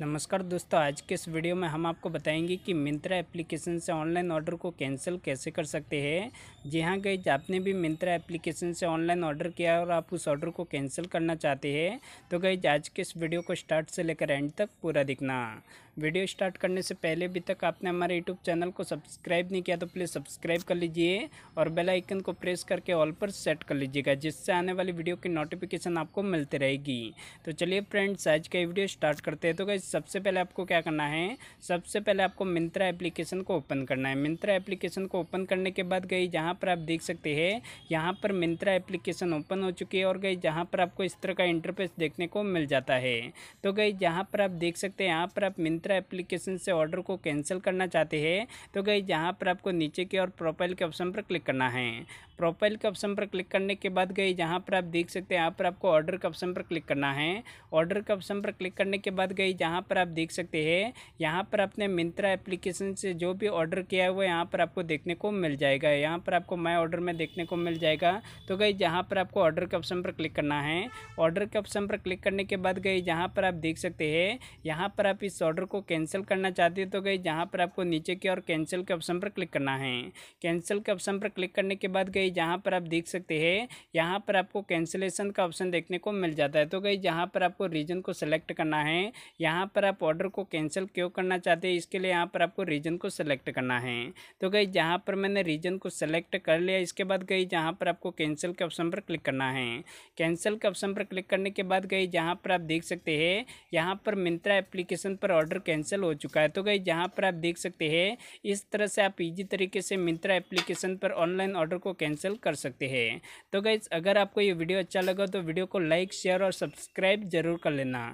नमस्कार दोस्तों आज के इस वीडियो में हम आपको बताएंगे कि मिंत्रा एप्लीकेशन से ऑनलाइन ऑर्डर को कैंसिल कैसे कर सकते हैं जी हाँ गई आपने भी मिंत्रा एप्लीकेशन से ऑनलाइन ऑर्डर किया और आप उस ऑर्डर को कैंसिल करना चाहते हैं तो गई आज के इस वीडियो को स्टार्ट से लेकर एंड तक पूरा दिखना वीडियो स्टार्ट करने से पहले अभी तक आपने हमारे यूट्यूब चैनल को सब्सक्राइब नहीं किया तो प्लीज़ सब्सक्राइब कर लीजिए और बेल आइकन को प्रेस करके ऑल पर सेट कर लीजिएगा जिससे आने वाली वीडियो की नोटिफिकेशन आपको मिलती रहेगी तो चलिए फ्रेंड्स आज का वीडियो स्टार्ट करते हैं तो गई सबसे पहले आपको क्या करना है सबसे पहले आपको मिंत्रा एप्लीकेशन को ओपन करना है मिंत्रा एप्लीकेशन को ओपन करने के बाद गई जहाँ पर आप देख सकते हैं यहाँ पर मिंत्रा एप्लीकेशन ओपन हो चुकी है और गई जहाँ पर आपको इस तरह का इंटरफेस देखने को मिल जाता है तो गई जहाँ पर आप देख सकते हैं यहाँ पर आप मिंत्रा एप्लीकेशन से ऑर्डर को कैंसिल करना चाहते हैं तो गई जहाँ पर आपको नीचे की और प्रोफाइल के ऑप्शन पर क्लिक करना है प्रोफाइल के ऑप्शन पर क्लिक करने के बाद गई जहाँ पर आप देख सकते हैं यहाँ पर आपको ऑर्डर के ऑप्शन पर क्लिक करना है ऑर्डर के ऑप्शन पर क्लिक करने के बाद गई जहाँ यहाँ पर आप देख सकते हैं यहाँ पर आपने मिंत्रा एप्लीकेशन से जो भी ऑर्डर किया है है यहाँ पर आपको देखने को मिल जाएगा यहाँ पर आपको माई ऑर्डर में देखने को मिल जाएगा तो गई जहाँ पर आपको ऑर्डर के ऑप्शन पर क्लिक करना है ऑर्डर के ऑप्शन पर क्लिक करने के बाद गई जहाँ पर आप देख सकते हैं यहाँ पर आप इस ऑर्डर को कैंसिल करना चाहते हैं तो गई जहाँ पर आपको नीचे की और कैंसिल के ऑप्शन पर क्लिक करना है कैंसिल के ऑप्शन पर क्लिक करने के बाद गई जहाँ पर आप देख सकते हैं यहाँ पर आपको कैंसिलेशन का ऑप्शन देखने को मिल जाता है तो गई जहाँ पर आपको रीजन को सिलेक्ट करना है यहाँ यहाँ पर आप ऑर्डर को कैंसिल क्यों करना चाहते हैं इसके लिए यहाँ पर आपको रीजन को सिलेक्ट करना है तो गई जहाँ पर मैंने रीजन को सिलेक्ट कर लिया इसके बाद गई जहाँ पर आपको कैंसिल के ऑप्शन पर क्लिक करना है कैंसिल के ऑप्शन पर क्लिक करने के बाद गई जहाँ पर आप देख सकते हैं यहाँ पर मिंत्रा एप्लीकेशन पर ऑर्डर कैंसिल हो चुका है तो गई जहाँ पर आप देख सकते हैं इस तरह से आप ईजी तरीके से मिंत्रा एप्लीकेशन पर ऑनलाइन ऑर्डर को कैंसिल कर सकते हैं तो गई अगर आपको ये वीडियो अच्छा लगा तो वीडियो को लाइक शेयर और सब्सक्राइब जरूर कर लेना